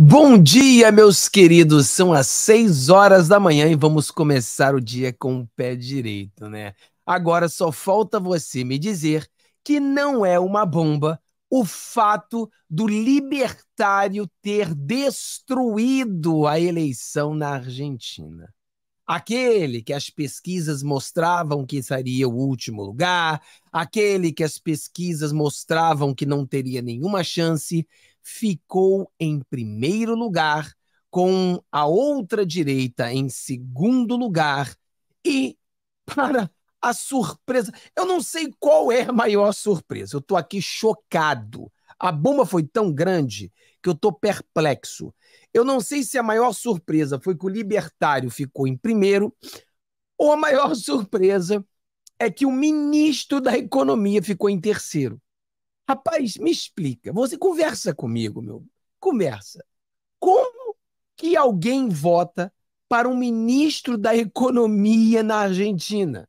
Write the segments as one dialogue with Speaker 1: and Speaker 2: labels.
Speaker 1: Bom dia, meus queridos. São as 6 horas da manhã e vamos começar o dia com o pé direito, né? Agora só falta você me dizer que não é uma bomba o fato do libertário ter destruído a eleição na Argentina. Aquele que as pesquisas mostravam que seria o último lugar, aquele que as pesquisas mostravam que não teria nenhuma chance, ficou em primeiro lugar, com a outra direita em segundo lugar e para a surpresa, eu não sei qual é a maior surpresa. Eu estou aqui chocado. A bomba foi tão grande que eu estou perplexo. Eu não sei se a maior surpresa foi que o Libertário ficou em primeiro, ou a maior surpresa é que o ministro da Economia ficou em terceiro. Rapaz, me explica. Você conversa comigo, meu. Conversa. Como que alguém vota para um ministro da economia na Argentina?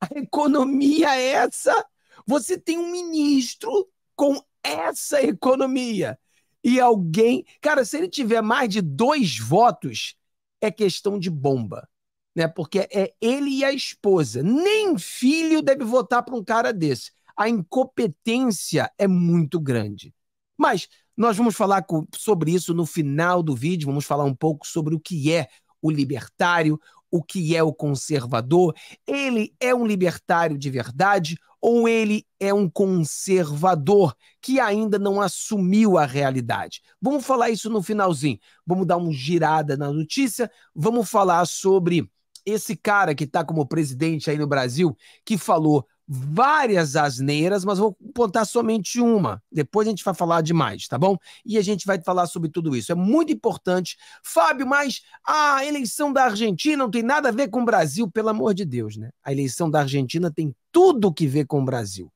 Speaker 1: A economia é essa? Você tem um ministro com essa economia. E alguém. Cara, se ele tiver mais de dois votos, é questão de bomba. Né? Porque é ele e a esposa. Nem filho deve votar para um cara desse a incompetência é muito grande. Mas nós vamos falar com, sobre isso no final do vídeo, vamos falar um pouco sobre o que é o libertário, o que é o conservador. Ele é um libertário de verdade ou ele é um conservador que ainda não assumiu a realidade? Vamos falar isso no finalzinho. Vamos dar uma girada na notícia, vamos falar sobre esse cara que está como presidente aí no Brasil, que falou várias asneiras, mas vou contar somente uma. Depois a gente vai falar demais, tá bom? E a gente vai falar sobre tudo isso. É muito importante. Fábio, mas a eleição da Argentina não tem nada a ver com o Brasil, pelo amor de Deus, né? A eleição da Argentina tem tudo que ver com o Brasil.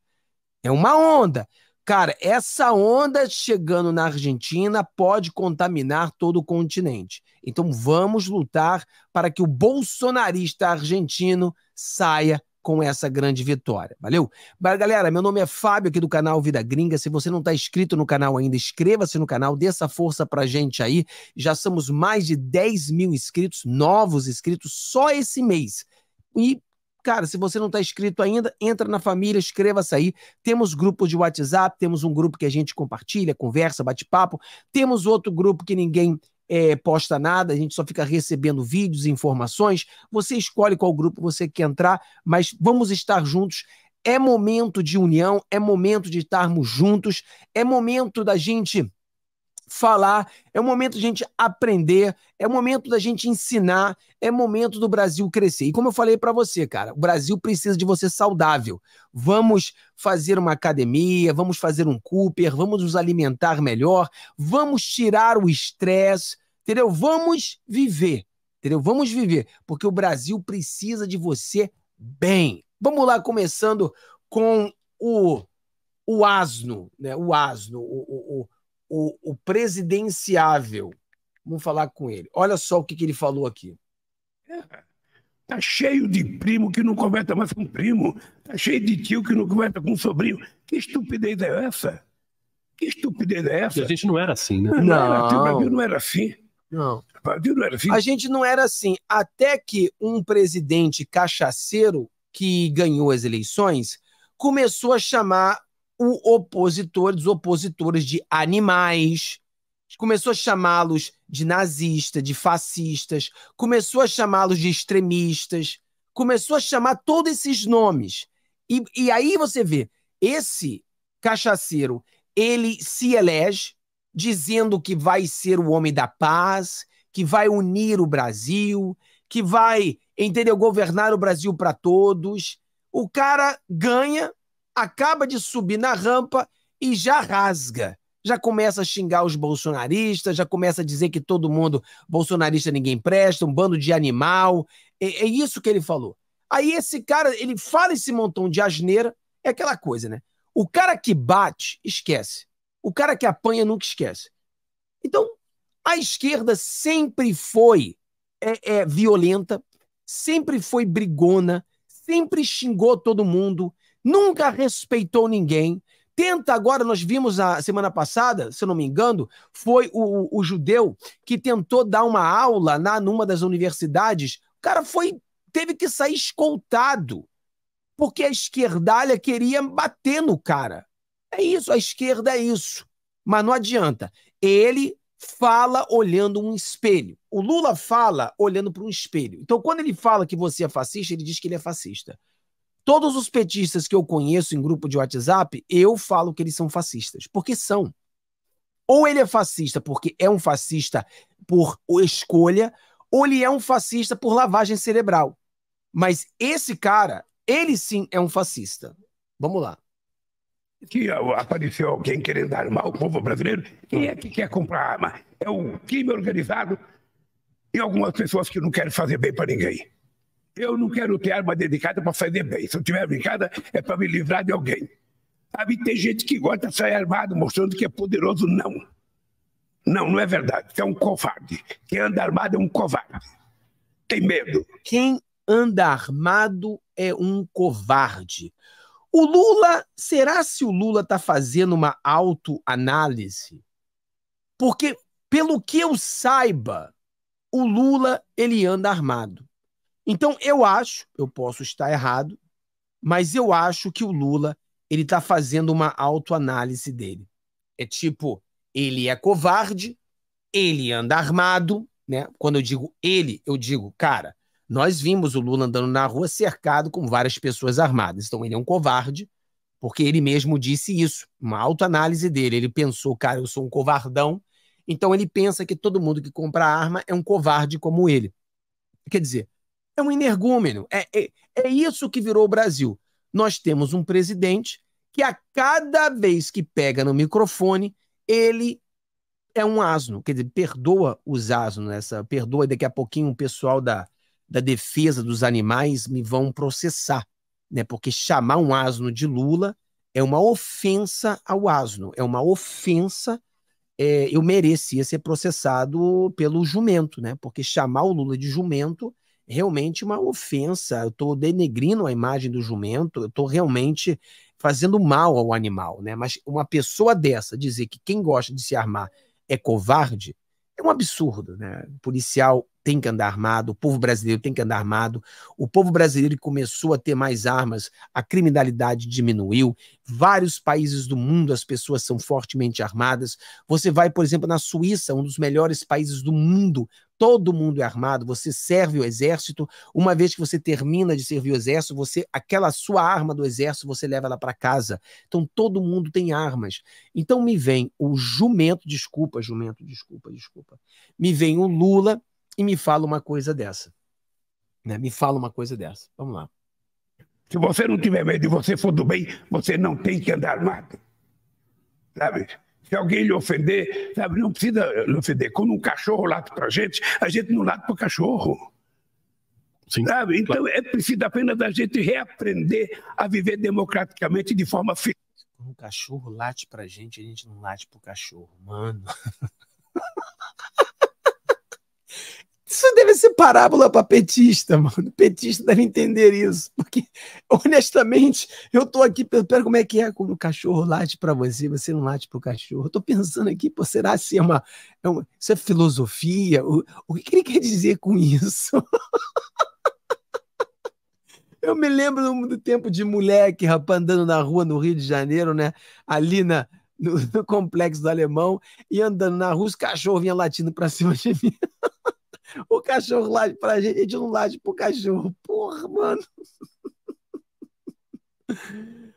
Speaker 1: É uma onda. Cara, essa onda chegando na Argentina pode contaminar todo o continente. Então vamos lutar para que o bolsonarista argentino saia com essa grande vitória. Valeu? Mas, galera, meu nome é Fábio aqui do canal Vida Gringa. Se você não está inscrito no canal ainda, inscreva-se no canal, dê essa força pra gente aí. Já somos mais de 10 mil inscritos, novos inscritos, só esse mês. E Cara, se você não está inscrito ainda, entra na família, inscreva-se aí. Temos grupo de WhatsApp, temos um grupo que a gente compartilha, conversa, bate papo. Temos outro grupo que ninguém é, posta nada, a gente só fica recebendo vídeos e informações. Você escolhe qual grupo você quer entrar, mas vamos estar juntos. É momento de união, é momento de estarmos juntos, é momento da gente falar, é o momento da gente aprender, é o momento da gente ensinar, é momento do Brasil crescer. E como eu falei para você, cara, o Brasil precisa de você saudável. Vamos fazer uma academia, vamos fazer um Cooper, vamos nos alimentar melhor, vamos tirar o estresse, Entendeu? Vamos viver. Entendeu? Vamos viver, porque o Brasil precisa de você bem. Vamos lá, começando com o, o asno, né? O asno, o, o, o, o presidenciável. Vamos falar com
Speaker 2: ele. Olha só o que, que ele falou aqui. É. Tá cheio de primo que não conversa mais com primo. Tá cheio de tio que não conversa com sobrinho. Que estupidez é essa? Que estupidez é essa? a gente não era assim, né? Não, não. Era, assim, o Brasil não era assim. Não, era
Speaker 1: assim? A gente não era assim. Até que um presidente cachaceiro que ganhou as eleições começou a chamar o opositor os opositores de animais, começou a chamá-los de nazista, de fascistas, começou a chamá-los de extremistas, começou a chamar todos esses nomes. E, e aí você vê, esse cachaceiro, ele se elege, dizendo que vai ser o homem da paz, que vai unir o Brasil, que vai, entendeu, governar o Brasil para todos. O cara ganha, acaba de subir na rampa e já rasga. Já começa a xingar os bolsonaristas, já começa a dizer que todo mundo bolsonarista ninguém presta, um bando de animal. É, é isso que ele falou. Aí esse cara, ele fala esse montão de asneira, é aquela coisa, né? O cara que bate, esquece. O cara que apanha nunca esquece. Então, a esquerda sempre foi é, é, violenta, sempre foi brigona, sempre xingou todo mundo, nunca respeitou ninguém. Tenta agora, nós vimos a semana passada, se eu não me engano, foi o, o, o judeu que tentou dar uma aula na, numa das universidades. O cara foi, teve que sair escoltado, porque a esquerdalha queria bater no cara. É isso, a esquerda é isso. Mas não adianta. Ele fala olhando um espelho. O Lula fala olhando para um espelho. Então, quando ele fala que você é fascista, ele diz que ele é fascista. Todos os petistas que eu conheço em grupo de WhatsApp, eu falo que eles são fascistas, porque são. Ou ele é fascista porque é um fascista por escolha, ou ele é um fascista por lavagem cerebral. Mas esse cara, ele sim é um fascista. Vamos lá
Speaker 2: que apareceu alguém querendo armar o povo brasileiro. Quem é que quer comprar arma? É o crime organizado e algumas pessoas que não querem fazer bem para ninguém. Eu não quero ter arma dedicada para fazer bem. Se eu tiver brincada, é para me livrar de alguém. Sabe, tem gente que gosta de sair armado, mostrando que é poderoso. Não. Não, não é verdade. Você é um covarde. Quem anda armado é um covarde. Tem medo. Quem
Speaker 1: anda armado é um covarde. O Lula, será se o Lula está fazendo uma autoanálise? Porque, pelo que eu saiba, o Lula ele anda armado. Então eu acho, eu posso estar errado, mas eu acho que o Lula ele está fazendo uma autoanálise dele. É tipo, ele é covarde, ele anda armado, né? Quando eu digo ele, eu digo, cara, nós vimos o Lula andando na rua cercado com várias pessoas armadas. Então ele é um covarde, porque ele mesmo disse isso. Uma autoanálise dele. Ele pensou, cara, eu sou um covardão. Então ele pensa que todo mundo que compra arma é um covarde como ele. Quer dizer, é um energúmeno. É, é, é isso que virou o Brasil. Nós temos um presidente que a cada vez que pega no microfone, ele é um asno. Quer dizer, perdoa os asnos, né? essa, perdoa daqui a pouquinho o pessoal da, da defesa dos animais me vão processar, né? Porque chamar um asno de Lula é uma ofensa ao asno, é uma ofensa. É, eu merecia ser processado pelo jumento, né? Porque chamar o Lula de jumento é realmente uma ofensa. Eu estou denegrindo a imagem do jumento, eu estou realmente fazendo mal ao animal, né? Mas uma pessoa dessa dizer que quem gosta de se armar é covarde, é um absurdo, né? O policial tem que andar armado, o povo brasileiro tem que andar armado. O povo brasileiro começou a ter mais armas, a criminalidade diminuiu. Vários países do mundo as pessoas são fortemente armadas. Você vai, por exemplo, na Suíça, um dos melhores países do mundo todo mundo é armado, você serve o exército, uma vez que você termina de servir o exército, você aquela sua arma do exército, você leva ela para casa. Então todo mundo tem armas. Então me vem o jumento, desculpa, jumento, desculpa, desculpa. Me vem o Lula e me fala uma coisa dessa. Né? Me fala uma
Speaker 2: coisa dessa. Vamos lá. Se você não tiver medo e você for do bem, você não tem que andar armado. Sabe? Se alguém lhe ofender, sabe, não precisa lhe ofender. Quando um cachorro late para a gente, a gente não late para o cachorro. Sim, sabe? Então claro. é preciso apenas da gente reaprender a viver democraticamente de forma feliz.
Speaker 1: Quando um cachorro late para a gente, a gente não late para o cachorro, mano. Isso deve ser parábola para petista, mano. Petista deve entender isso. Porque, honestamente, eu tô aqui. Pera, como é que é quando o cachorro late para você, você não late para o cachorro? Eu tô pensando aqui, pô, será se assim, é uma, é uma. Isso é filosofia? O, o que, que ele quer dizer com isso? Eu me lembro do tempo de moleque, rapaz, andando na rua no Rio de Janeiro, né? Ali na, no, no complexo do Alemão, e andando na rua, os cachorros vinham latindo para cima de mim. O cachorro late pra gente, a gente não late pro cachorro.
Speaker 2: Porra, mano.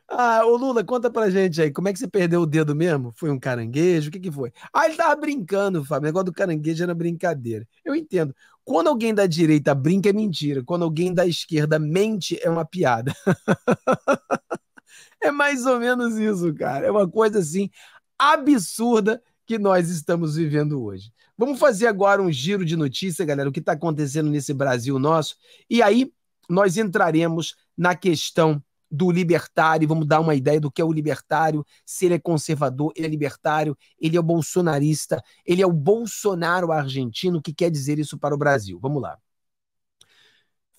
Speaker 1: Ah, ô Lula, conta pra gente aí, como é que você perdeu o dedo mesmo? Foi um caranguejo? O que que foi? Ah, ele tava brincando, Fábio. O negócio do caranguejo era brincadeira. Eu entendo. Quando alguém da direita brinca, é mentira. Quando alguém da esquerda mente, é uma piada. é mais ou menos isso, cara. É uma coisa assim absurda que nós estamos vivendo hoje. Vamos fazer agora um giro de notícia, galera, o que está acontecendo nesse Brasil nosso. E aí nós entraremos na questão do libertário, vamos dar uma ideia do que é o libertário, se ele é conservador, ele é libertário, ele é o bolsonarista, ele é o Bolsonaro argentino, o que quer dizer isso para o Brasil? Vamos lá.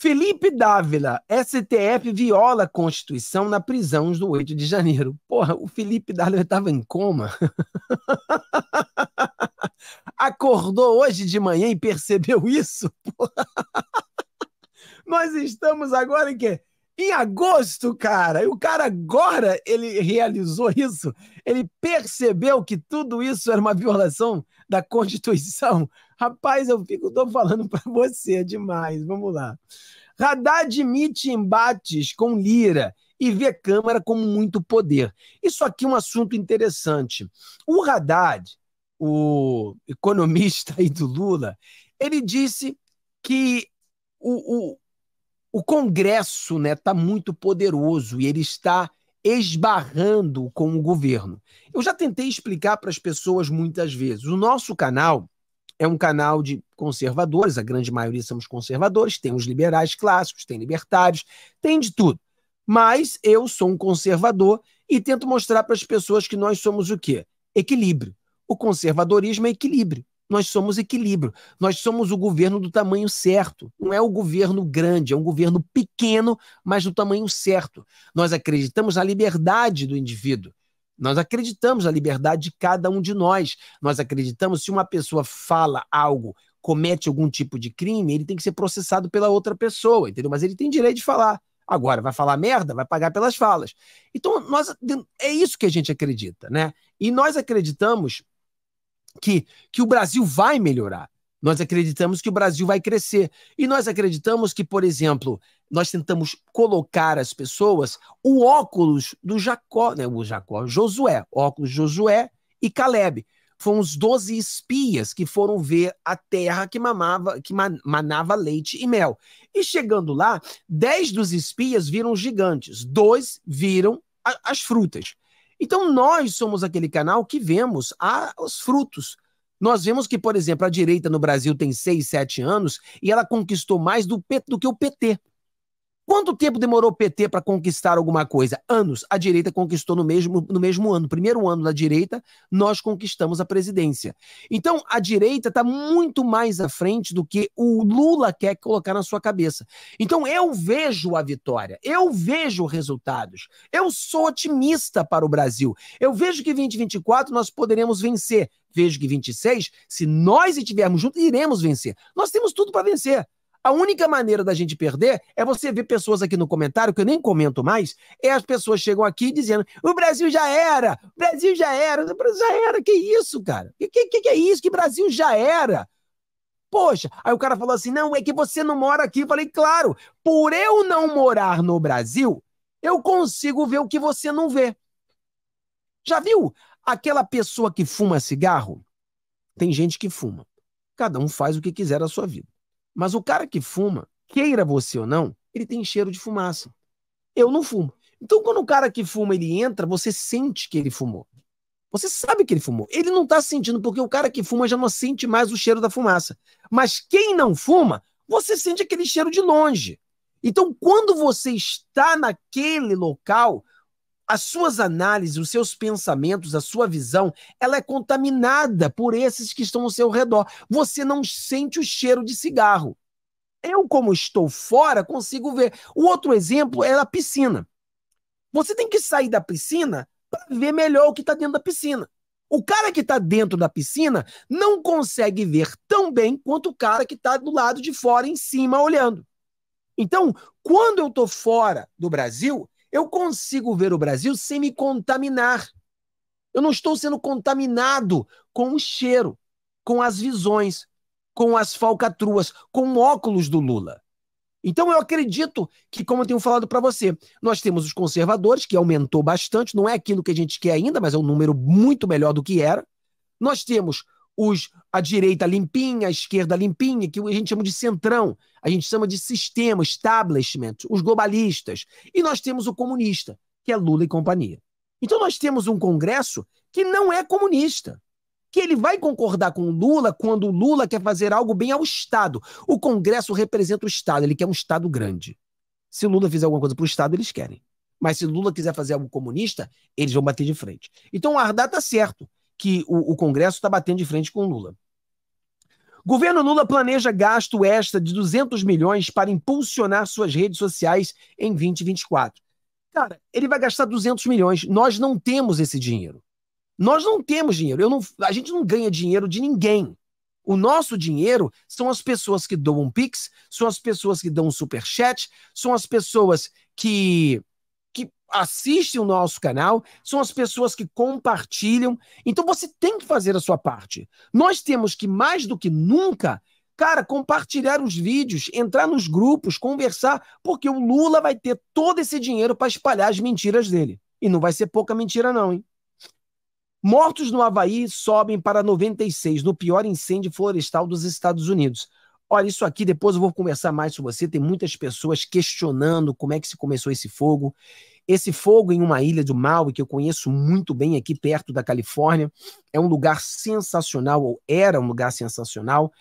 Speaker 1: Felipe Dávila, STF viola a Constituição na prisão do 8 de janeiro. Porra, o Felipe Dávila estava em coma. Acordou hoje de manhã e percebeu isso? Porra. Nós estamos agora em quê? Em agosto, cara. E o cara agora ele realizou isso. Ele percebeu que tudo isso era uma violação da Constituição. Rapaz, eu fico tô falando para você é demais. Vamos lá. Radar admite embates com Lira e vê Câmara como muito poder. Isso aqui é um assunto interessante. O Haddad, o economista aí do Lula, ele disse que o, o, o Congresso está né, tá muito poderoso e ele está esbarrando com o governo. Eu já tentei explicar para as pessoas muitas vezes. O nosso canal é um canal de conservadores, a grande maioria somos conservadores, tem os liberais clássicos, tem libertários, tem de tudo. Mas eu sou um conservador e tento mostrar para as pessoas que nós somos o quê? Equilíbrio. O conservadorismo é equilíbrio nós somos equilíbrio. Nós somos o governo do tamanho certo. Não é o governo grande, é um governo pequeno, mas do tamanho certo. Nós acreditamos na liberdade do indivíduo. Nós acreditamos na liberdade de cada um de nós. Nós acreditamos se uma pessoa fala algo, comete algum tipo de crime, ele tem que ser processado pela outra pessoa, entendeu? Mas ele tem direito de falar. Agora, vai falar merda, vai pagar pelas falas. Então, nós, é isso que a gente acredita, né? E nós acreditamos que, que o Brasil vai melhorar. Nós acreditamos que o Brasil vai crescer. E nós acreditamos que, por exemplo, nós tentamos colocar as pessoas o óculos do Jacó, né? O Jacó, Josué, óculos Josué e Caleb. Foram os 12 espias que foram ver a terra que mamava, que manava leite e mel. E chegando lá, 10 dos espias viram gigantes, dois viram a, as frutas. Então, nós somos aquele canal que vemos os frutos. Nós vemos que, por exemplo, a direita no Brasil tem seis, sete anos e ela conquistou mais do, do que o PT. Quanto tempo demorou o PT para conquistar alguma coisa? Anos. A direita conquistou no mesmo, no mesmo ano. Primeiro ano da direita, nós conquistamos a presidência. Então, a direita está muito mais à frente do que o Lula quer colocar na sua cabeça. Então, eu vejo a vitória, eu vejo resultados, eu sou otimista para o Brasil. Eu vejo que 2024 nós poderemos vencer. Vejo que 26, se nós estivermos juntos, iremos vencer. Nós temos tudo para vencer. A única maneira da gente perder é você ver pessoas aqui no comentário, que eu nem comento mais, é as pessoas chegam aqui dizendo: o Brasil já era, o Brasil já era, o Brasil já era, que isso, cara? Que, que, que é isso? Que Brasil já era? Poxa, aí o cara falou assim: não, é que você não mora aqui. Eu falei, claro, por eu não morar no Brasil, eu consigo ver o que você não vê. Já viu aquela pessoa que fuma cigarro? Tem gente que fuma. Cada um faz o que quiser da sua vida. Mas o cara que fuma, queira você ou não, ele tem cheiro de fumaça. Eu não fumo. Então, quando o cara que fuma ele entra, você sente que ele fumou. Você sabe que ele fumou. Ele não está sentindo, porque o cara que fuma já não sente mais o cheiro da fumaça. Mas quem não fuma, você sente aquele cheiro de longe. Então, quando você está naquele local, as suas análises, os seus pensamentos, a sua visão, ela é contaminada por esses que estão ao seu redor. Você não sente o cheiro de cigarro. Eu, como estou fora, consigo ver. O outro exemplo é a piscina. Você tem que sair da piscina para ver melhor o que está dentro da piscina. O cara que está dentro da piscina não consegue ver tão bem quanto o cara que está do lado de fora, em cima, olhando. Então, quando eu estou fora do Brasil, eu consigo ver o Brasil sem me contaminar. Eu não estou sendo contaminado com o cheiro, com as visões, com as falcatruas, com óculos do Lula. Então eu acredito que, como eu tenho falado para você, nós temos os conservadores, que aumentou bastante, não é aquilo que a gente quer ainda, mas é um número muito melhor do que era. Nós temos os a direita limpinha, a esquerda limpinha, que a gente chama de centrão, a gente chama de sistema, establishment, os globalistas. E nós temos o comunista, que é Lula e companhia. Então nós temos um Congresso que não é comunista, que ele vai concordar com o Lula quando o Lula quer fazer algo bem ao Estado. O Congresso representa o Estado, ele quer um Estado grande. Se o Lula fizer alguma coisa para o Estado, eles querem. Mas se Lula quiser fazer algo comunista, eles vão bater de frente. Então o Ardá está certo que o, o Congresso está batendo de frente com o Lula. Governo Lula planeja gasto extra de 200 milhões para impulsionar suas redes sociais em 2024. Cara, ele vai gastar 200 milhões. Nós não temos esse dinheiro. Nós não temos dinheiro. Não, a gente não ganha dinheiro de ninguém. O nosso dinheiro são as pessoas que doam um Pix, são as pessoas que dão um Superchat, são as pessoas que assistem o nosso canal, são as pessoas que compartilham. Então você tem que fazer a sua parte. Nós temos que, mais do que nunca, cara, compartilhar os vídeos, entrar nos grupos, conversar, porque o Lula vai ter todo esse dinheiro para espalhar as mentiras dele. E não vai ser pouca mentira, não, hein? Mortos no Havaí sobem para 96, no pior incêndio florestal dos Estados Unidos. Olha, isso aqui depois eu vou conversar mais com você. Tem muitas pessoas questionando como é que se começou esse fogo. Esse fogo em uma ilha do Maui, que eu conheço muito bem aqui perto da Califórnia, é um lugar sensacional, ou era um lugar sensacional.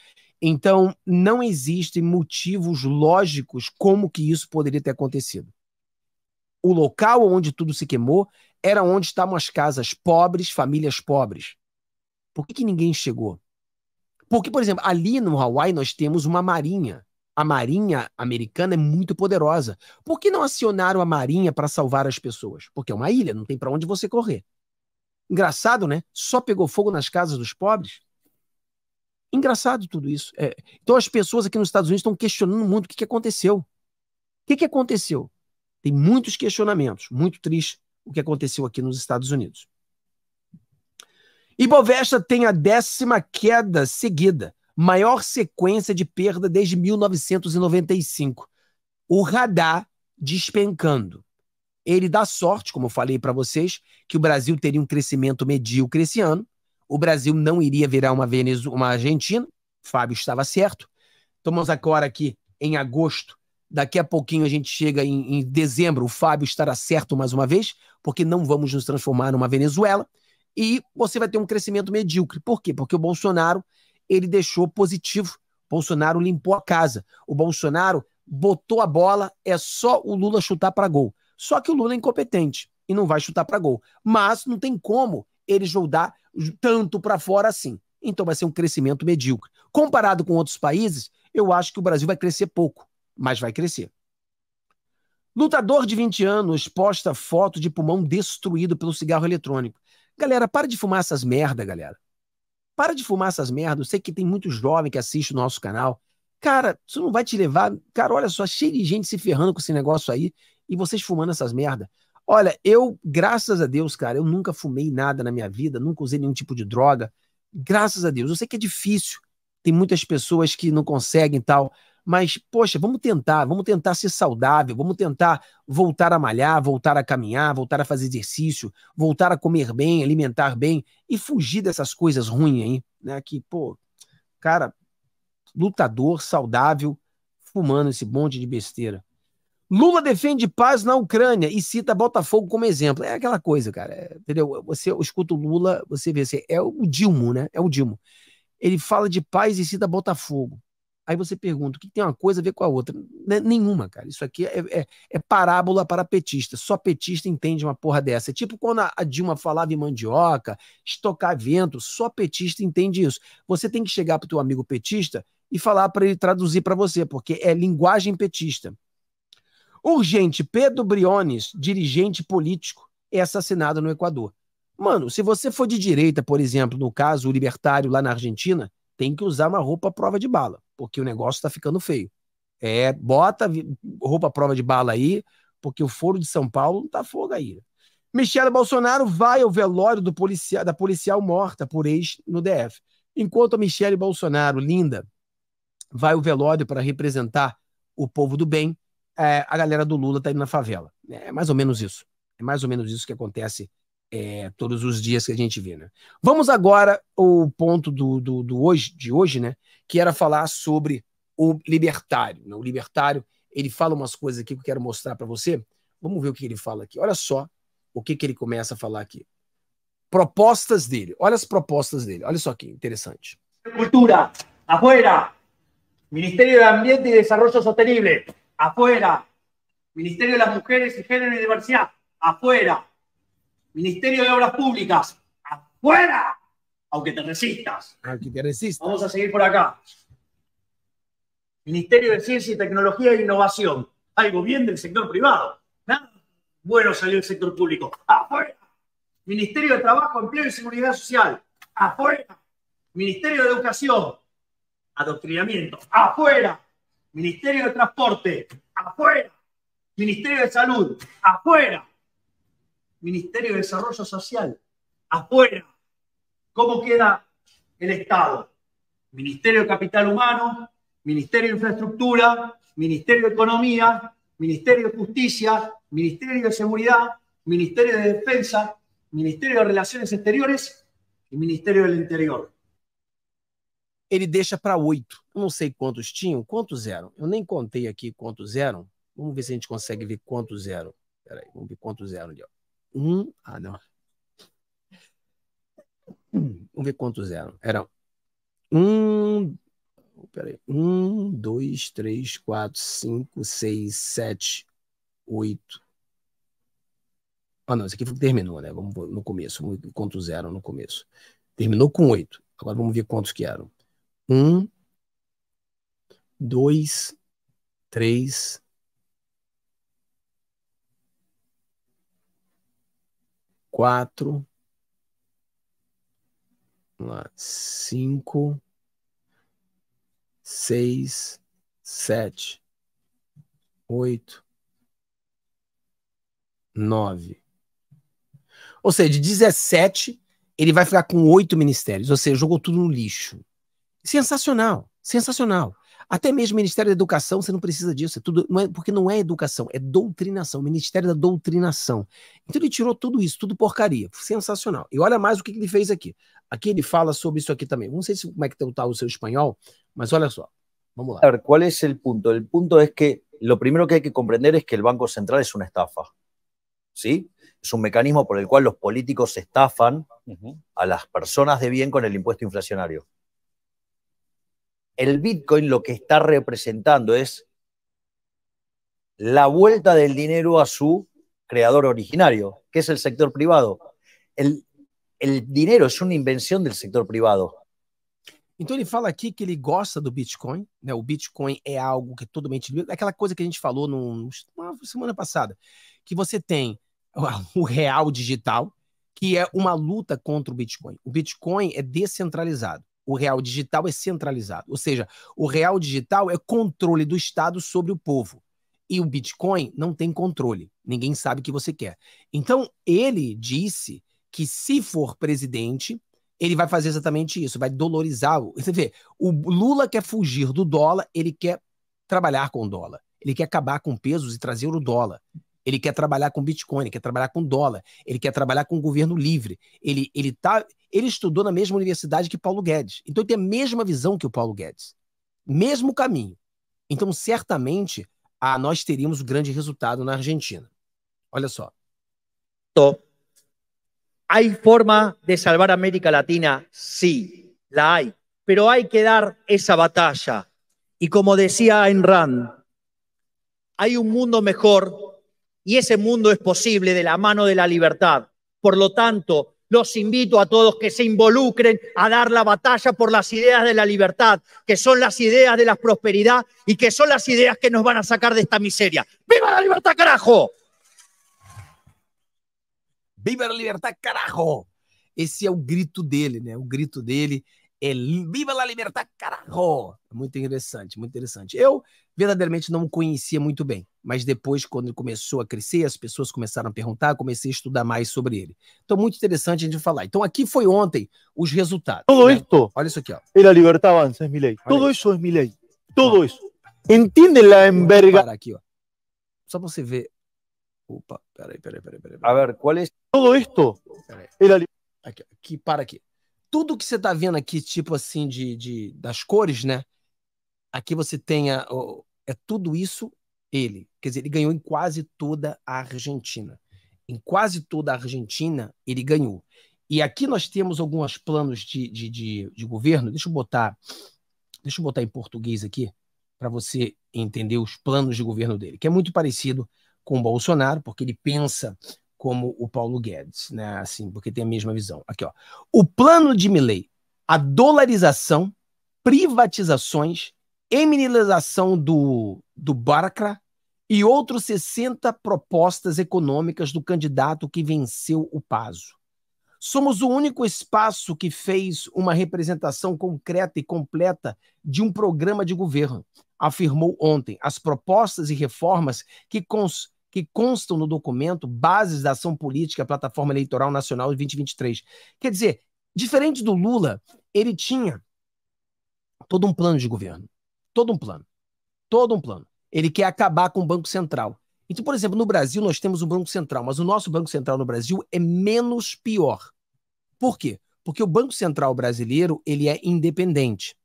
Speaker 1: Então, não existem motivos lógicos como que isso poderia ter acontecido. O local onde tudo se queimou era onde estavam as casas pobres, famílias pobres. Por que, que ninguém chegou? Porque, por exemplo, ali no Hawaii nós temos uma marinha a Marinha americana é muito poderosa. Por que não acionaram a Marinha para salvar as pessoas? Porque é uma ilha, não tem para onde você correr. Engraçado, né? Só pegou fogo nas casas dos pobres. Engraçado tudo isso. É. Então as pessoas aqui nos Estados Unidos estão questionando muito o que, que aconteceu. O que, que aconteceu? Tem muitos questionamentos. Muito triste o que aconteceu aqui nos Estados Unidos. Ibovesta tem a décima queda seguida maior sequência de perda desde 1995. O radar despencando. Ele dá sorte, como eu falei para vocês, que o Brasil teria um crescimento medíocre esse ano. O Brasil não iria virar uma, Venezuela, uma Argentina. Fábio estava certo. Estamos agora aqui em agosto. Daqui a pouquinho a gente chega em, em dezembro. O Fábio estará certo mais uma vez, porque não vamos nos transformar numa Venezuela. E você vai ter um crescimento medíocre. Por quê? Porque o Bolsonaro ele deixou positivo. Bolsonaro limpou a casa. O Bolsonaro botou a bola, é só o Lula chutar para gol. Só que o Lula é incompetente e não vai chutar para gol. Mas não tem como ele jogar tanto para fora assim. Então vai ser um crescimento medíocre. Comparado com outros países, eu acho que o Brasil vai crescer pouco, mas vai crescer. Lutador de 20 anos posta foto de pulmão destruído pelo cigarro eletrônico. Galera, para de fumar essas merda, galera. Para de fumar essas merdas. Eu sei que tem muito jovem que assiste o nosso canal. Cara, isso não vai te levar. Cara, olha só, cheio de gente se ferrando com esse negócio aí e vocês fumando essas merda. Olha, eu, graças a Deus, cara, eu nunca fumei nada na minha vida, nunca usei nenhum tipo de droga. Graças a Deus. Eu sei que é difícil. Tem muitas pessoas que não conseguem tal, mas, poxa, vamos tentar, vamos tentar ser saudável, vamos tentar voltar a malhar, voltar a caminhar, voltar a fazer exercício, voltar a comer bem, alimentar bem e fugir dessas coisas ruins aí, né? Que, pô, cara, lutador, saudável, fumando esse monte de besteira. Lula defende paz na Ucrânia e cita Botafogo como exemplo. É aquela coisa, cara. É, entendeu? Você escuta o Lula, você vê, você, é o Dilma, né? É o Dilma. Ele fala de paz e cita Botafogo. Aí você pergunta, o que tem uma coisa a ver com a outra? É nenhuma, cara. Isso aqui é, é, é parábola para petista. Só petista entende uma porra dessa. É tipo quando a Dilma falava em mandioca, estocar vento, só petista entende isso. Você tem que chegar pro teu amigo petista e falar para ele traduzir para você, porque é linguagem petista. Urgente, Pedro Briones, dirigente político, é assassinado no Equador. Mano, se você for de direita, por exemplo, no caso, o libertário lá na Argentina, tem que usar uma roupa à prova de bala porque o negócio está ficando feio. É, bota roupa prova de bala aí, porque o foro de São Paulo não tá fogo aí. Michele Bolsonaro vai ao velório do policia, da policial morta por ex no DF. Enquanto a Michele Bolsonaro, linda, vai ao velório para representar o povo do bem, é, a galera do Lula tá indo na favela. É mais ou menos isso. É mais ou menos isso que acontece é, todos os dias que a gente vê, né? Vamos agora ao ponto do, do, do hoje, de hoje, né? que era falar sobre o libertário. Né? O libertário, ele fala umas coisas aqui que eu quero mostrar para você. Vamos ver o que ele fala aqui. Olha só o que, que ele começa a falar aqui. Propostas dele. Olha as propostas dele. Olha só que interessante.
Speaker 3: Cultura, afuera. Ministério do Ambiente e Desarrollo Sostenible, afuera. Ministério das Mulheres Mujeres y Género Diversidade. afuera. Ministério de Obras Públicas, afuera. aunque te resistas. Vamos a seguir por acá. Ministerio de Ciencia y Tecnología e Innovación. Algo bien del sector privado. bueno salió el sector público. Afuera. Ministerio de Trabajo, Empleo y Seguridad Social. Afuera. Ministerio de Educación. Adoctrinamiento. Afuera. Ministerio de Transporte. Afuera. Ministerio de Salud. Afuera. Ministerio de Desarrollo Social. Afuera. ¿Cómo queda el Estado? Ministerio de Capital Humano, Ministerio de Infraestructura, Ministerio de Economía, Ministerio de Justicia, Ministerio de Seguridad, Ministerio de Defensa, Ministério de Relações Exteriores e Ministério do Interior. Ele deixa
Speaker 1: para oito. Eu não sei quantos tinham, quantos eram. Eu nem contei aqui quantos eram. Vamos ver se a gente consegue ver quantos eram. Peraí, vamos ver quantos eram ali. Ó. Um, ah, não. Vamos ver quantos eram. Eram um. Peraí. Um, dois, três, quatro, cinco, seis, sete, oito. Ah, não, esse aqui terminou, né? Vamos no começo. Vamos ver quantos eram no começo. Terminou com oito. Agora vamos ver quantos que eram. Um, dois, três. Quatro, Vamos lá. Cinco, seis, sete, oito, nove. Ou seja, de 17, ele vai ficar com oito ministérios. Ou seja, jogou tudo no lixo. Sensacional. Sensacional. Até mesmo o Ministério da Educação, você não precisa disso, é tudo, não é, porque não é educação, é doutrinação, Ministério da Doutrinação. Então ele tirou tudo isso, tudo porcaria, sensacional. E olha mais o que ele fez aqui. Aqui ele fala sobre isso aqui também. Não sei se, como é que está o seu espanhol,
Speaker 3: mas olha só. Vamos lá. A ver, qual é o ponto? O ponto é que o primeiro que hay que compreender é que o Banco Central é uma estafa. ¿Sí? Es un mecanismo por el cual los políticos estafan uh -huh. a las personas de bien con el impuesto inflacionario el Bitcoin lo que está representando es la vuelta del dinero a su creador originario, que es el sector privado. El, el dinero é uma invenção do setor privado. Então ele fala aqui
Speaker 1: que ele gosta do Bitcoin, né? O Bitcoin é algo que é totalmente livre. É aquela coisa que a gente falou num, numa semana passada, que você tem o real digital, que é uma luta contra o Bitcoin. O Bitcoin é descentralizado o real digital é centralizado. Ou seja, o real digital é controle do Estado sobre o povo. E o Bitcoin não tem controle. Ninguém sabe o que você quer. Então, ele disse que se for presidente, ele vai fazer exatamente isso, vai dolorizar. O... Você vê, o Lula quer fugir do dólar, ele quer trabalhar com o dólar. Ele quer acabar com pesos e trazer o dólar ele quer trabalhar com Bitcoin, ele quer trabalhar com dólar, ele quer trabalhar com governo livre. Ele, ele, tá, ele estudou na mesma universidade que Paulo Guedes. Então ele tem a mesma visão que o Paulo Guedes. Mesmo caminho. Então, certamente, ah, nós teríamos um grande
Speaker 3: resultado na Argentina. Olha só. Há forma de salvar a América Latina? Sim, la há, pero hay que dar esa batalla. E como decía Ayn Rand, hay un mundo mejor Y ese mundo es posible de la mano de la libertad. Por lo tanto, los invito a todos que se involucren a dar la batalla por las ideas de la libertad, que son las ideas de la prosperidad y que son las ideas que nos van a sacar de esta miseria. ¡Viva la libertad, carajo!
Speaker 2: Viva la libertad, carajo!
Speaker 1: Ese es el grito él, ¿no? El grito él é Viva la libertad, carajo! interesante, muy interesante. Yo verdaderamente no me conocía muy bien. mas depois, quando ele começou a crescer, as pessoas começaram a perguntar, comecei a estudar mais sobre ele. Então, muito interessante a gente falar. Então, aqui foi ontem os resultados. tudo né? Olha isso aqui, ó. Era libertad avanza, es mi ley.
Speaker 3: Todo isso é es tudo ah. isso. Entende a enverga. aqui, ó. Só você ver.
Speaker 1: Opa, peraí, peraí, peraí,
Speaker 3: peraí. A ver, qual é. Tudo esto.
Speaker 1: Aqui, aqui, para aqui. Tudo que você está vendo aqui, tipo assim, de, de, das cores, né? Aqui você tem a, é tudo isso ele. Quer dizer, ele ganhou em quase toda a Argentina. Em quase toda a Argentina, ele ganhou. E aqui nós temos alguns planos de, de, de, de governo. Deixa eu botar. Deixa eu botar em português aqui para você entender os planos de governo dele, que é muito parecido com o Bolsonaro, porque ele pensa como o Paulo Guedes, né? Assim, porque tem a mesma visão. Aqui, ó. O plano de Milley, a dolarização, privatizações, eminilização do do Barakra e outros 60 propostas econômicas do candidato que venceu o Paso. Somos o único espaço que fez uma representação concreta e completa de um programa de governo, afirmou ontem. As propostas e reformas que, cons que constam no documento Bases da Ação Política Plataforma Eleitoral Nacional de 2023. Quer dizer, diferente do Lula, ele tinha todo um plano de governo, todo um plano. Todo um plano. Ele quer acabar com o Banco Central. Então, por exemplo, no Brasil nós temos um Banco Central, mas o nosso Banco Central no Brasil é menos pior. Por quê? Porque o Banco Central brasileiro, ele é independente.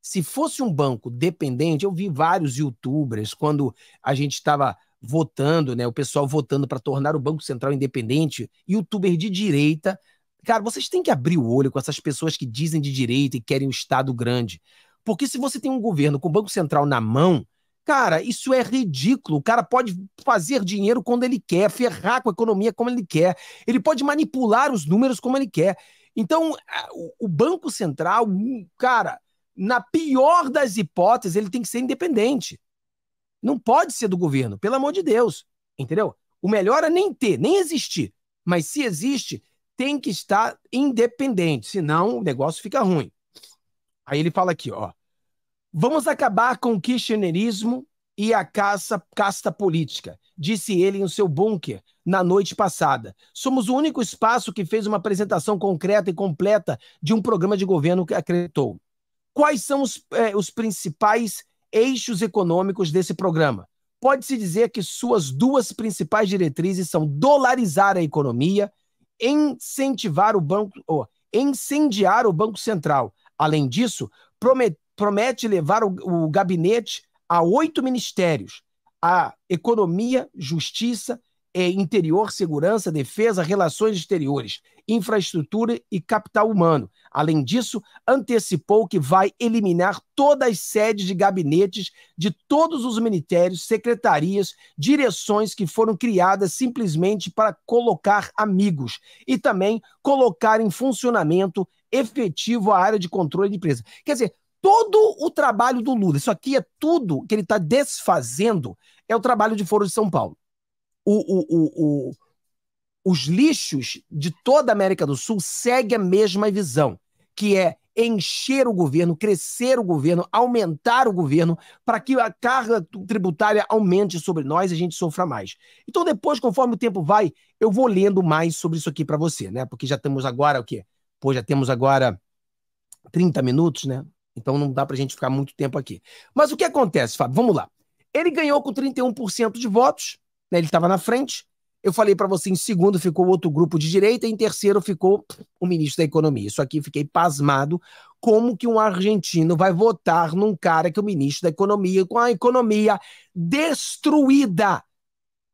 Speaker 1: Se fosse um banco dependente, eu vi vários youtubers quando a gente estava votando, né, o pessoal votando para tornar o Banco Central independente, youtuber de direita. Cara, vocês têm que abrir o olho com essas pessoas que dizem de direita e querem um estado grande. Porque se você tem um governo com o Banco Central na mão, Cara, isso é ridículo. O cara pode fazer dinheiro quando ele quer, ferrar com a economia como ele quer, ele pode manipular os números como ele quer. Então, o Banco Central, hum, cara, na pior das hipóteses, ele tem que ser independente. Não pode ser do governo, pelo amor de Deus. Entendeu? O melhor é nem ter, nem existir. Mas se existe, tem que estar independente, senão o negócio fica ruim. Aí ele fala aqui, ó. Vamos acabar com o kirchnerismo e a caça, casta política, disse ele em seu bunker na noite passada. Somos o único espaço que fez uma apresentação concreta e completa de um programa de governo que acreditou. Quais são os, eh, os principais eixos econômicos desse programa? Pode-se dizer que suas duas principais diretrizes são dolarizar a economia, incentivar o banco, oh, incendiar o Banco Central. Além disso, prometer promete levar o, o gabinete a oito ministérios: a economia, justiça, interior, segurança, defesa, relações exteriores, infraestrutura e capital humano. Além disso, antecipou que vai eliminar todas as sedes de gabinetes de todos os ministérios, secretarias, direções que foram criadas simplesmente para colocar amigos e também colocar em funcionamento efetivo a área de controle de empresa. Quer dizer, todo o trabalho do Lula. Isso aqui é tudo que ele está desfazendo, é o trabalho de Foro de São Paulo. O, o, o, os lixos de toda a América do Sul seguem a mesma visão, que é encher o governo, crescer o governo, aumentar o governo, para que a carga tributária aumente sobre nós e a gente sofra mais. Então, depois, conforme o tempo vai, eu vou lendo mais sobre isso aqui para você, né? Porque já temos agora o quê? Pô, já temos agora 30 minutos, né? Então não dá para a gente ficar muito tempo aqui. Mas o que acontece, Fábio? Vamos lá. Ele ganhou com 31% de votos, né? ele estava na frente. Eu falei para você, em segundo ficou outro grupo de direita, em terceiro ficou o ministro da Economia. Isso aqui fiquei pasmado. Como que um argentino vai votar num cara que é o ministro da Economia, com a economia destruída?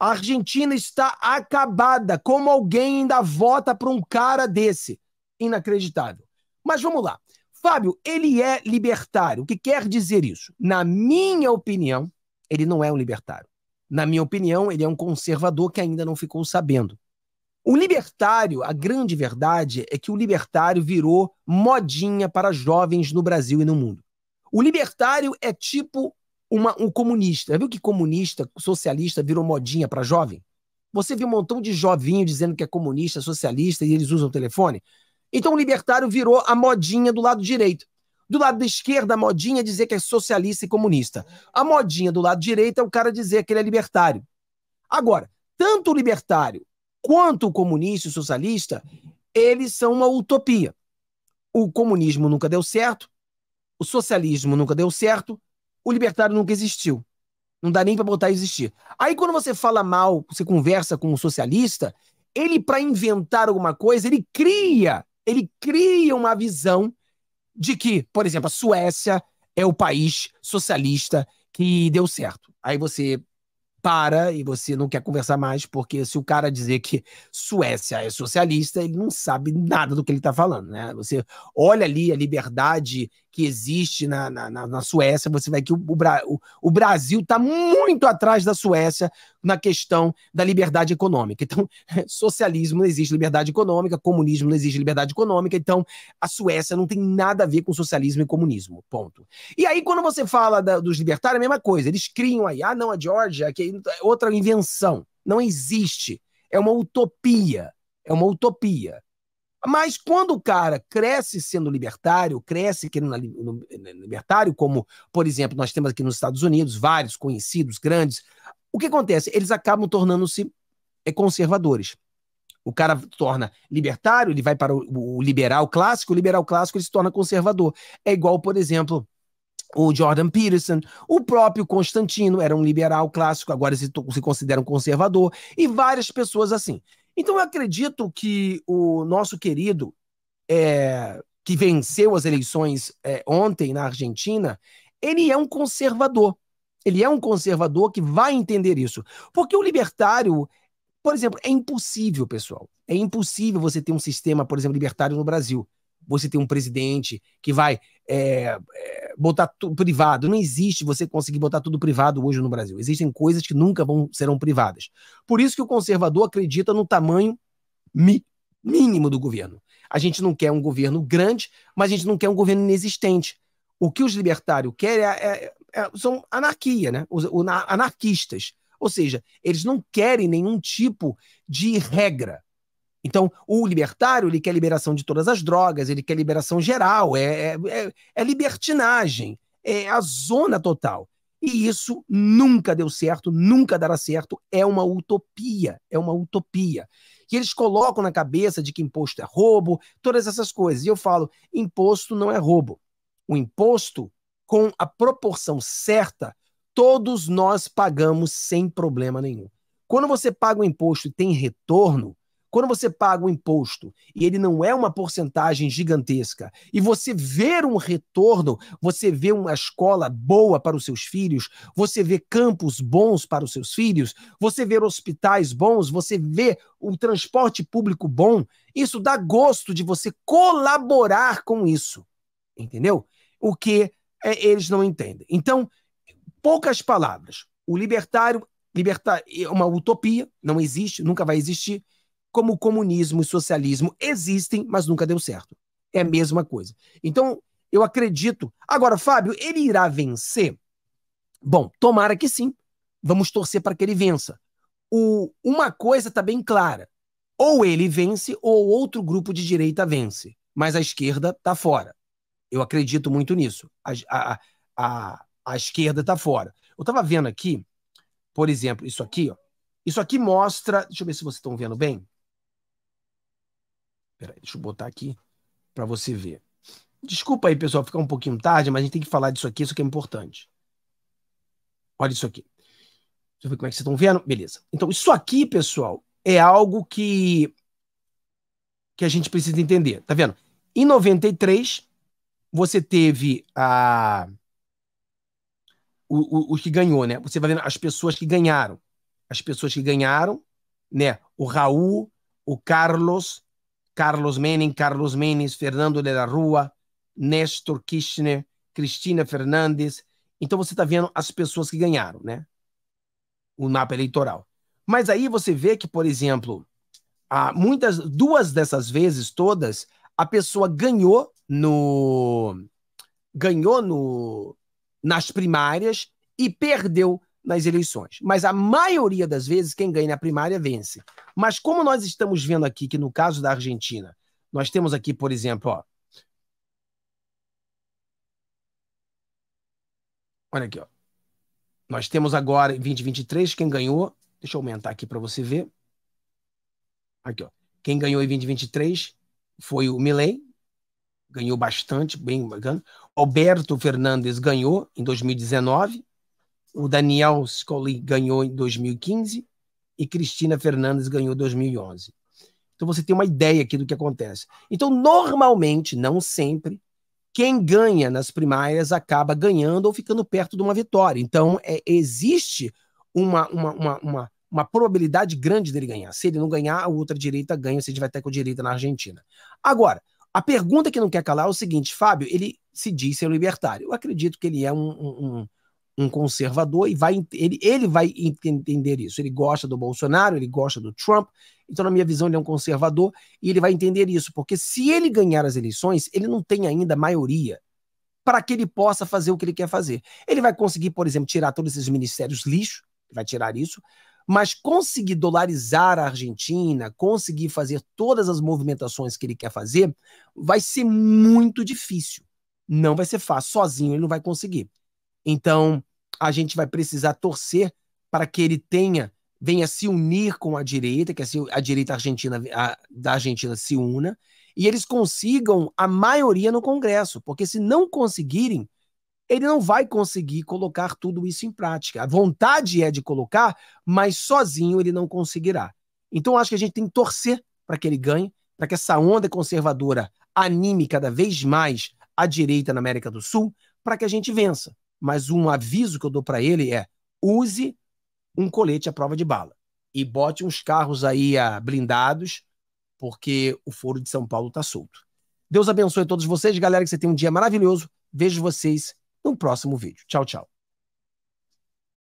Speaker 1: A Argentina está acabada. Como alguém ainda vota para um cara desse? Inacreditável. Mas vamos lá. Fábio, ele é libertário. O que quer dizer isso? Na minha opinião, ele não é um libertário. Na minha opinião, ele é um conservador que ainda não ficou sabendo. O libertário, a grande verdade é que o libertário virou modinha para jovens no Brasil e no mundo. O libertário é tipo uma, um comunista. Já viu que comunista, socialista virou modinha para jovem? Você viu um montão de jovinho dizendo que é comunista, socialista e eles usam o telefone? Então o libertário virou a modinha do lado direito. Do lado da esquerda, a modinha é dizer que é socialista e comunista. A modinha do lado direito é o cara dizer que ele é libertário. Agora, tanto o libertário quanto o comunista e o socialista, eles são uma utopia. O comunismo nunca deu certo, o socialismo nunca deu certo, o libertário nunca existiu. Não dá nem para botar existir. Aí quando você fala mal, você conversa com um socialista, ele para inventar alguma coisa, ele cria ele cria uma visão de que, por exemplo, a Suécia é o país socialista que deu certo. Aí você para e você não quer conversar mais, porque se o cara dizer que Suécia é socialista, ele não sabe nada do que ele está falando, né? Você olha ali a liberdade que existe na, na, na, Suécia, você vai que o, o, o Brasil está muito atrás da Suécia na questão da liberdade econômica. Então, socialismo não existe liberdade econômica, comunismo não existe liberdade econômica, então a Suécia não tem nada a ver com socialismo e comunismo, ponto. E aí, quando você fala da, dos libertários, é a mesma coisa, eles criam aí, ah, não, a Georgia, que é outra invenção, não existe, é uma utopia, é uma utopia. Mas quando o cara cresce sendo libertário, cresce querendo né, libertário, como, por exemplo, nós temos aqui nos Estados Unidos, vários conhecidos, grandes, o que acontece? Eles acabam tornando-se é, conservadores. O cara torna libertário, ele vai para o liberal clássico, o liberal clássico ele se torna conservador. É igual, por exemplo, o Jordan Peterson, o próprio Constantino era um liberal clássico, agora se, se considera um conservador, e várias pessoas assim. Então eu acredito que o nosso querido é, que venceu as eleições é, ontem na Argentina, ele é um conservador. Ele é um conservador que vai entender isso. Porque o libertário, por exemplo, é impossível, pessoal. É impossível você ter um sistema, por exemplo, libertário no Brasil. Você ter um presidente que vai é, botar tudo privado. Não existe você conseguir botar tudo privado hoje no Brasil. Existem coisas que nunca vão serão privadas. Por isso que o conservador acredita no tamanho mi, mínimo do governo. A gente não quer um governo grande, mas a gente não quer um governo inexistente. O que os libertários querem é, é, é, são anarquia, né? Os, anarquistas. Ou seja, eles não querem nenhum tipo de regra. Então, o libertário ele quer liberação de todas as drogas, ele quer liberação geral, é, é, é, é libertinagem, é a zona total. E isso nunca deu certo, nunca dará certo, é uma utopia, é uma utopia. Que eles colocam na cabeça de que imposto é roubo, todas essas coisas. E eu falo, imposto não é roubo. O imposto, com a proporção certa, todos nós pagamos sem problema nenhum. Quando você paga o imposto e tem retorno, quando você paga o imposto e ele não é uma porcentagem gigantesca, e você vê um retorno, você vê uma escola boa para os seus filhos, você vê campos bons para os seus filhos, você vê hospitais bons, você vê o transporte público bom, isso dá gosto de você colaborar com isso. Entendeu? O que é, eles não entendem. Então, poucas palavras. O libertário, libertar, é uma utopia, não existe, nunca vai existir como o comunismo e o socialismo existem, mas nunca deu certo. É a mesma coisa. Então, eu acredito. Agora, Fábio, ele irá vencer? Bom, tomara que sim. Vamos torcer para que ele vença. O, uma coisa está bem clara: ou ele vence, ou outro grupo de direita vence. Mas a esquerda está fora. Eu acredito muito nisso. A, a, a, a esquerda está fora. Eu estava vendo aqui, por exemplo, isso aqui. Ó. Isso aqui mostra. Deixa eu ver se vocês estão vendo bem. Peraí, deixa eu botar aqui para você ver. Desculpa aí, pessoal, ficar um pouquinho tarde, mas a gente tem que falar disso aqui, isso aqui é importante. Olha isso aqui. Deixa eu ver como é que vocês estão vendo. Beleza. Então, isso aqui, pessoal, é algo que, que a gente precisa entender. Tá vendo? Em 93, você teve a. os o, o que ganhou, né? Você vai vendo as pessoas que ganharam. As pessoas que ganharam, né? O Raul, o Carlos, Carlos Menem, Carlos Menes, Fernando de la Rua, Néstor Kirchner, Cristina Fernandes. Então você está vendo as pessoas que ganharam, né? O mapa eleitoral. Mas aí você vê que, por exemplo, há muitas, duas dessas vezes todas, a pessoa ganhou no ganhou no nas primárias e perdeu nas eleições. Mas a maioria das vezes, quem ganha na primária vence. Mas como nós estamos vendo aqui que no caso da Argentina, nós temos aqui, por exemplo, ó, Olha aqui, ó. Nós temos agora em 2023 quem ganhou. Deixa eu aumentar aqui para você ver. Aqui, ó. Quem ganhou em 2023 foi o Milley, ganhou bastante, bem bacana. Alberto Fernandes ganhou em 2019 o Daniel Scully ganhou em 2015 e Cristina Fernandes ganhou em 2011. Então você tem uma ideia aqui do que acontece. Então, normalmente, não sempre, quem ganha nas primárias acaba ganhando ou ficando perto de uma vitória. Então, é, existe uma, uma, uma, uma, uma probabilidade grande dele ganhar. Se ele não ganhar, a outra direita ganha, se ele vai até com a direita na Argentina. Agora, a pergunta que não quer calar é o seguinte, Fábio, ele se diz ser libertário. Eu acredito que ele é um, um, um conservador e vai ele, ele vai entender isso. Ele gosta do Bolsonaro, ele gosta do Trump. Então, na minha visão, ele é um conservador e ele vai entender isso, porque se ele ganhar as eleições, ele não tem ainda maioria para que ele possa fazer o que ele quer fazer. Ele vai conseguir, por exemplo, tirar todos esses ministérios lixo, vai tirar isso, mas conseguir dolarizar a Argentina, conseguir fazer todas as movimentações que ele quer fazer, vai ser muito difícil. Não vai ser fácil. Sozinho ele não vai conseguir. Então, a gente vai precisar torcer para que ele tenha, venha se unir com a direita, que é a direita argentina, a, da Argentina se una, e eles consigam a maioria no Congresso, porque se não conseguirem, ele não vai conseguir colocar tudo isso em prática. A vontade é de colocar, mas sozinho ele não conseguirá. Então acho que a gente tem que torcer para que ele ganhe, para que essa onda conservadora anime cada vez mais a direita na América do Sul, para que a gente vença mas um aviso que eu dou para ele é: use um colete à prova de bala e bote uns carros aí ah, blindados, porque o foro de São Paulo tá solto. Deus abençoe todos vocês, galera, que você tem um dia maravilhoso. Vejo vocês no próximo vídeo. Tchau, tchau.